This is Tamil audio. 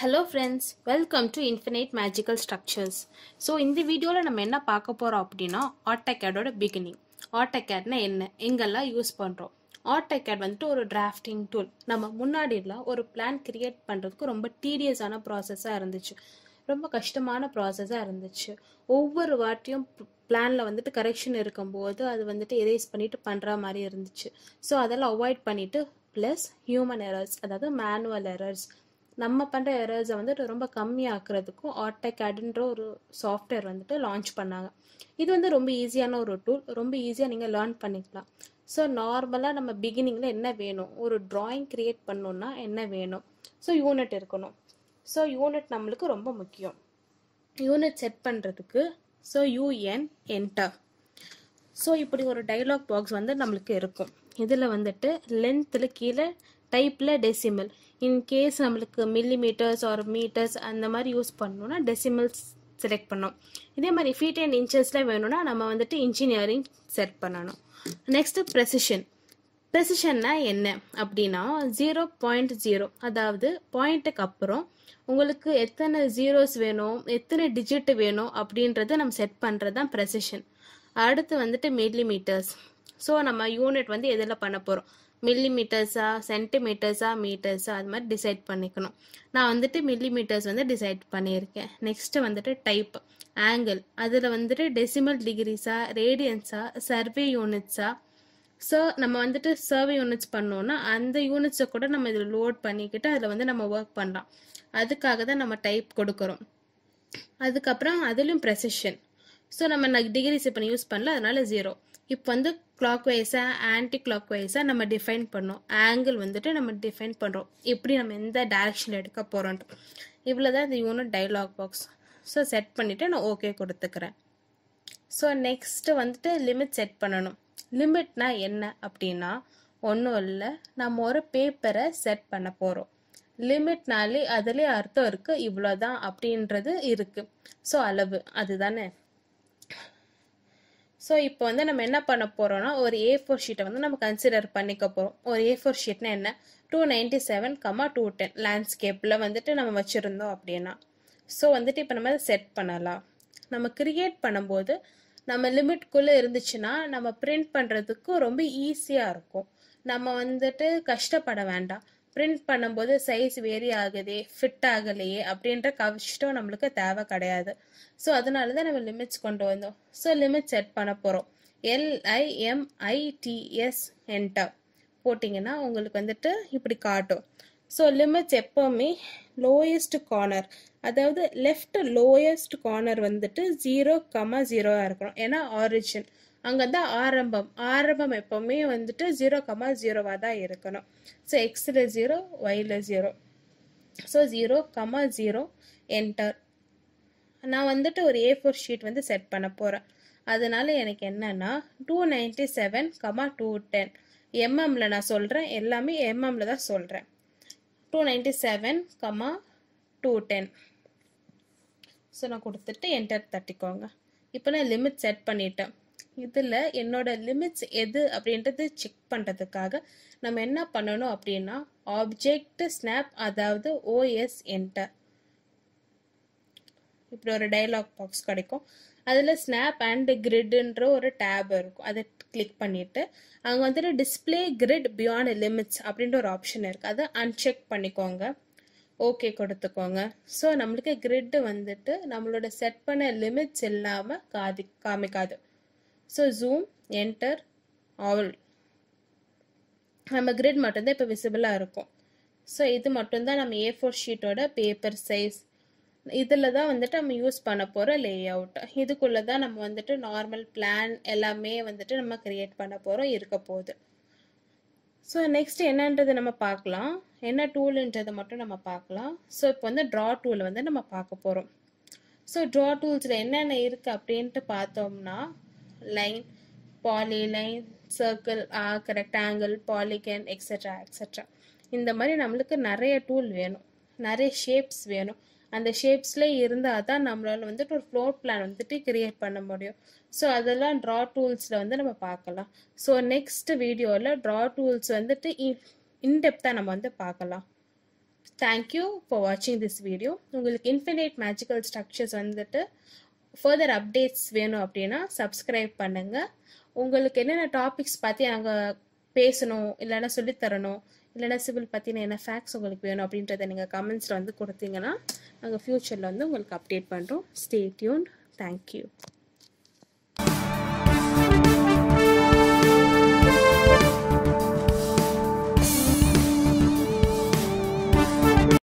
hello friends welcome to infinite magical structures so இந்த வீடியோவில் நம்ம என்ன பார்க்க போகிறோம் அப்படின்னா ஆட்டோகேடோட பிகினிங் ஆட்டோகேட்னா என்ன எங்கெல்லாம் யூஸ் பண்ணுறோம் ஆட்டோகேட் வந்துட்டு ஒரு டிராஃப்டிங் டூல் நம்ம முன்னாடிலாம் ஒரு பிளான் கிரியேட் பண்ணுறதுக்கு ரொம்ப டீடியஸான ப்ராசஸாக இருந்துச்சு ரொம்ப கஷ்டமான ப்ராசஸாக இருந்துச்சு ஒவ்வொரு வாட்டியும் பிளானில் வந்துட்டு கரெக்ஷன் இருக்கும்போது அது வந்துட்டு எரேஸ் பண்ணிட்டு பண்ணுற மாதிரி இருந்துச்சு ஸோ அதெல்லாம் அவாய்ட் பண்ணிவிட்டு ப்ளஸ் ஹியூமன் எரர்ஸ் அதாவது மேனுவல் எரர்ஸ் நம்ம பண்ணுற எரர்ஸை வந்துட்டு ரொம்ப கம்மியாக்குறதுக்கும் ஆட்டோ கேடுன்ற ஒரு சாஃப்ட்வேர் வந்துட்டு லான்ச் பண்ணாங்க இது வந்து ரொம்ப ஈஸியான ஒரு டூல் ரொம்ப ஈஸியாக நீங்கள் லேர்ன் பண்ணிக்கலாம் ஸோ நார்மலாக நம்ம பிகினிங்கில் என்ன வேணும் ஒரு ட்ராயிங் க்ரியேட் பண்ணோன்னா என்ன வேணும் ஸோ யூனிட் இருக்கணும் ஸோ யூனிட் நம்மளுக்கு ரொம்ப முக்கியம் யூனிட் செட் பண்ணுறதுக்கு ஸோ யூஎன் என்டர் ஸோ இப்படி ஒரு டைலாக் பாக்ஸ் வந்து நம்மளுக்கு இருக்கும் இதில் வந்துட்டு லென்த்தில் கீழே டைப்பில் டெசிமல் இன்கேஸ் நம்மளுக்கு மில்லி மீட்டர்ஸ் ஆர் மீட்டர்ஸ் அந்த மாதிரி யூஸ் பண்ணணும்னா டெசிமல்ஸ் செலக்ட் பண்ணோம் இதே மாதிரி ஃபீட் அண்ட் இன்ச்சஸில் வேணும்னா நம்ம வந்துட்டு இன்ஜினியரிங் செட் பண்ணணும் நெக்ஸ்ட்டு ப்ரெசிஷன் ப்ரெசிஷன்னா என்ன அப்படின்னா ஜீரோ பாயிண்ட் ஜீரோ அதாவது பாயிண்ட்டுக்கு அப்புறம் உங்களுக்கு எத்தனை ஜீரோஸ் வேணும் எத்தனை டிஜிட் வேணும் அப்படின்றத நம்ம செட் பண்ணுறது தான் ப்ரெசிஷன் அடுத்து வந்துட்டு மில்லி மீட்டர்ஸ் ஸோ நம்ம யூனிட் வந்து எதில் பண்ண போகிறோம் மில்லி மீட்டர்ஸா சென்டிமீட்டர்ஸா மீட்டர்ஸா அது மாதிரி டிசைட் பண்ணிக்கணும் நான் வந்துட்டு மில்லி மீட்டர்ஸ் வந்து டிசைட் பண்ணியிருக்கேன் நெக்ஸ்ட்டு வந்துட்டு டைப் ஆங்கிள் அதில் வந்துட்டு டெசிமல் டிகிரிஸா ரேடியன்ஸா சர்வே யூனிட்ஸா ஸோ நம்ம வந்துட்டு சர்வே யூனிட்ஸ் பண்ணோன்னா அந்த யூனிட்ஸை கூட நம்ம இதில் லோட் பண்ணிக்கிட்டு அதில் வந்து நம்ம ஒர்க் பண்ணலாம் அதுக்காக தான் நம்ம டைப் கொடுக்குறோம் அதுக்கப்புறம் அதுலேயும் ப்ரெசிஷன் ஸோ நம்ம டிகிரிஸ் இப்போ யூஸ் பண்ணல அதனால ஜீரோ இப்போ வந்து கிளாக்வைஸாக ஆன்டி கிளாக்வைஸாக நம்ம டிஃபைன் பண்ணோம் ஆங்கிள் வந்துட்டு நம்ம டிஃபைன் பண்ணுறோம் எப்படி நம்ம எந்த டேரெக்ஷனில் எடுக்க போகிறோன்ட்டு இவ்வளோ தான் இந்த unit dialog box so set பண்ணிவிட்டு நான் ஓகே கொடுத்துக்கிறேன் ஸோ நெக்ஸ்ட்டு வந்துட்டு லிமிட் செட் பண்ணணும் லிமிட்னா என்ன அப்படின்னா ஒன்றும் இல்லை நம்ம ஒரு பேப்பரை செட் பண்ண போகிறோம் லிமிட்னாலே அதுலேயே அர்த்தம் இருக்குது இவ்வளோ தான் அப்படின்றது இருக்குது ஸோ அளவு அதுதானே ஸோ இப்போ வந்து நம்ம என்ன பண்ண போகிறோம்னா ஒரு ஏ ஃபோர் ஷீட்டை வந்து நம்ம கன்சிடர் பண்ணிக்க போகிறோம் ஒரு ஏ ஃபோர் ஷீட்னா என்ன two ninety seven comma two ten லேண்ட்ஸ்கேப்பில் வந்துட்டு நம்ம வச்சுருந்தோம் அப்படின்னா ஸோ வந்துட்டு இப்போ நம்ம அதை செட் பண்ணலாம் நம்ம கிரியேட் பண்ணும்போது நம்ம லிமிட்குள்ளே இருந்துச்சுன்னா நம்ம பிரிண்ட் பண்ணுறதுக்கு ரொம்ப ஈஸியாக இருக்கும் நம்ம வந்துட்டு கஷ்டப்பட வேண்டாம் பிரிண்ட் பண்ணும்போது சைஸ் வேரி ஆகுதே ஃபிட் ஆகலையே அப்படின்ற கஷ்டம் நம்மளுக்கு தேவை கிடையாது ஸோ அதனால தான் நம்ம லிமிட்ஸ் கொண்டு வந்தோம் ஸோ லிமிட் செட் பண்ண போகிறோம் எல்ஐஎம்ஐடிஎஸ் என்டர் போட்டிங்கன்னா உங்களுக்கு வந்துட்டு இப்படி காட்டும் ஸோ லிமிட்ஸ் எப்போவுமே லோயஸ்ட் கார்னர் அதாவது லெஃப்ட் லோயஸ்ட் கார்னர் வந்துட்டு ஜீரோ கமா ஜீரோவாக இருக்கணும் ஏன்னா ஆரிஜின் அங்கேருந்து ஆரம்பம் ஆரம்பம் எப்போவுமே வந்துட்டு ஜீரோ கமா ஜீரோவாக தான் இருக்கணும் ஸோ எக்ஸில் ஜீரோ ஒயில் zero so zero comma zero enter நான் வந்துட்டு ஒரு ஏ ஃபோர் ஷீட் வந்து செட் பண்ண போகிறேன் அதனால எனக்கு என்னன்னா two ninety seven comma two ten எம்எம்ல நான் சொல்கிறேன் எல்லாமே எம்எம்ல தான் சொல்கிறேன் two ninety seven comma two ten so நான் கொடுத்துட்டு என்டர் தட்டிக்கோங்க இப்போ நான் லிமிட் செட் பண்ணிட்டேன் இதில் என்னோட லிமிட்ஸ் எது அப்படின்றது செக் பண்ணுறதுக்காக நம்ம என்ன பண்ணணும் அப்படின்னா ஆப்ஜெக்ட் ஸ்னாப் அதாவது ஓஎஸ் என்டர் இப்படி ஒரு டைலாக் பாக்ஸ் கிடைக்கும் அதில் ஸ்னாப் அண்ட் கிரிட்ன்ற ஒரு டேப் இருக்கும் அதை கிளிக் பண்ணிவிட்டு அங்கே வந்துட்டு டிஸ்பிளே கிரிட் பியாண்ட் லிமிட்ஸ் அப்படின்ற ஒரு ஆப்ஷன் இருக்குது அதை அன்செக் பண்ணிக்கோங்க ஓகே கொடுத்துக்கோங்க ஸோ நம்மளுக்கு கிரிட்டு வந்துட்டு நம்மளோட செட் பண்ண லிமிட்ஸ் இல்லாமல் காதி காமிக்காது ஸோ ஜூம் என்டர் ஆல் நம்ம கிரிட் மட்டும்தான் இப்போ விசிபிளாக இருக்கும் ஸோ இது மட்டும்தான் நம்ம ஏ ஃபோர் ஷீட்டோட பேப்பர் சைஸ் இதில் தான் வந்துட்டு நம்ம யூஸ் பண்ண போகிற லே அவுட் இதுக்குள்ளே தான் நம்ம வந்துட்டு நார்மல் பிளான் எல்லாமே வந்துட்டு நம்ம க்ரியேட் பண்ண போகிறோம் இருக்க போகுது ஸோ நெக்ஸ்ட் என்னன்றது நம்ம பார்க்கலாம் என்ன டூலுன்றதை மட்டும் நம்ம பார்க்கலாம் ஸோ இப்போ வந்து ட்ரா டூல் வந்து நம்ம பார்க்க போகிறோம் ஸோ ட்ரா டூல்ஸில் என்னென்ன இருக்குது அப்படின்ட்டு பார்த்தோம்னா line line circle ah arc, angle polygon extra extra இந்த மாதிரி நம்மளுக்கு நிறைய டூல் வேணும் நிறைய ஷேப்ஸ் வேணும் அந்த ஷேப்ஸ்லேயே இருந்தால் தான் நம்மளால் வந்துட்டு ஒரு ஃப்ளோர் பிளான் வந்துட்டு கிரியேட் பண்ண முடியும் ஸோ அதெல்லாம் ட்ரா டூல்ஸில் வந்து நம்ம பார்க்கலாம் ஸோ நெக்ஸ்ட் வீடியோவில் ட்ரா டூல்ஸ் வந்துட்டு இன்டெப்த்தாக நம்ம வந்து பார்க்கலாம் தேங்க்யூ ஃபார் வாட்சிங் திஸ் வீடியோ உங்களுக்கு இன்ஃபினைட் மேஜிக்கல் ஸ்ட்ரக்சர்ஸ் வந்துட்டு ஃபர்தர் அப்டேட்ஸ் வேணும் அப்படின்னா சப்ஸ்கிரைப் பண்ணுங்கள் உங்களுக்கு என்னென்ன டாபிக்ஸ் பற்றி நாங்கள் பேசணும் இல்லைன்னா சொல்லித்தரணும் இல்லைன்னா சிவில் பற்றின என்ன ஃபேக்ஸ் உங்களுக்கு வேணும் அப்படின்றத நீங்கள் கமெண்ட்ஸில் வந்து கொடுத்தீங்கன்னா நாங்கள் ஃப்யூச்சரில் வந்து உங்களுக்கு அப்டேட் பண்ணுறோம் ஸ்டே டியூன் தேங்க்யூ